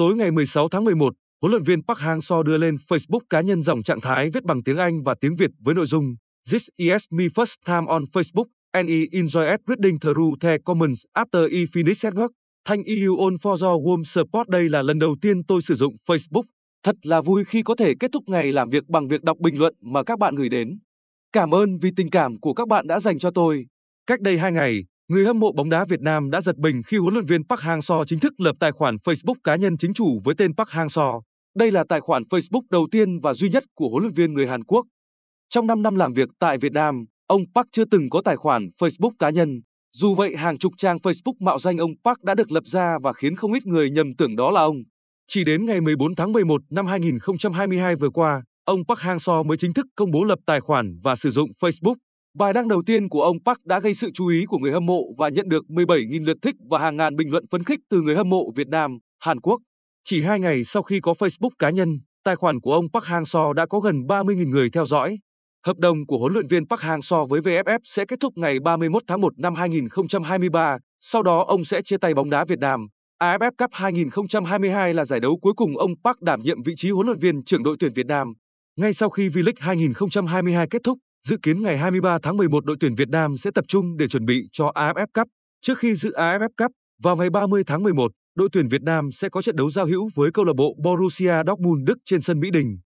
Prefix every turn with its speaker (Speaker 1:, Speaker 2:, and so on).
Speaker 1: Tối ngày 16 tháng 11, huấn luyện viên Park Hang-seo đưa lên Facebook cá nhân dòng trạng thái viết bằng tiếng Anh và tiếng Việt với nội dung This is my first time on Facebook and I enjoyed reading through the comments after I finish at work. Thank you all for your warm support. Đây là lần đầu tiên tôi sử dụng Facebook. Thật là vui khi có thể kết thúc ngày làm việc bằng việc đọc bình luận mà các bạn gửi đến. Cảm ơn vì tình cảm của các bạn đã dành cho tôi. Cách đây 2 ngày, người hâm mộ bóng đá Việt Nam đã giật mình khi huấn luyện viên Park Hang-seo chính thức lập tài khoản Facebook cá nhân chính chủ với tên Park Hang-seo. Đây là tài khoản Facebook đầu tiên và duy nhất của huấn luyện viên người Hàn Quốc. Trong 5 năm làm việc tại Việt Nam, ông Park chưa từng có tài khoản Facebook cá nhân. Dù vậy, hàng chục trang Facebook mạo danh ông Park đã được lập ra và khiến không ít người nhầm tưởng đó là ông. Chỉ đến ngày 14 tháng 11 năm 2022 vừa qua, ông Park Hang-seo mới chính thức công bố lập tài khoản và sử dụng Facebook. Bài đăng đầu tiên của ông Park đã gây sự chú ý của người hâm mộ và nhận được 17.000 lượt thích và hàng ngàn bình luận phấn khích từ người hâm mộ Việt Nam, Hàn Quốc. Chỉ hai ngày sau khi có Facebook cá nhân, tài khoản của ông Park Hang-seo đã có gần 30.000 người theo dõi. Hợp đồng của huấn luyện viên Park Hang-seo với VFF sẽ kết thúc ngày 31 tháng 1 năm 2023, sau đó ông sẽ chia tay bóng đá Việt Nam. AFF Cup 2022 là giải đấu cuối cùng ông Park đảm nhiệm vị trí huấn luyện viên trưởng đội tuyển Việt Nam. Ngay sau khi V-League 2022 kết thúc, Dự kiến ngày 23 tháng 11 đội tuyển Việt Nam sẽ tập trung để chuẩn bị cho AFF Cup. Trước khi dự AFF Cup, vào ngày 30 tháng 11, đội tuyển Việt Nam sẽ có trận đấu giao hữu với câu lạc bộ Borussia Dortmund Đức trên sân Mỹ Đình.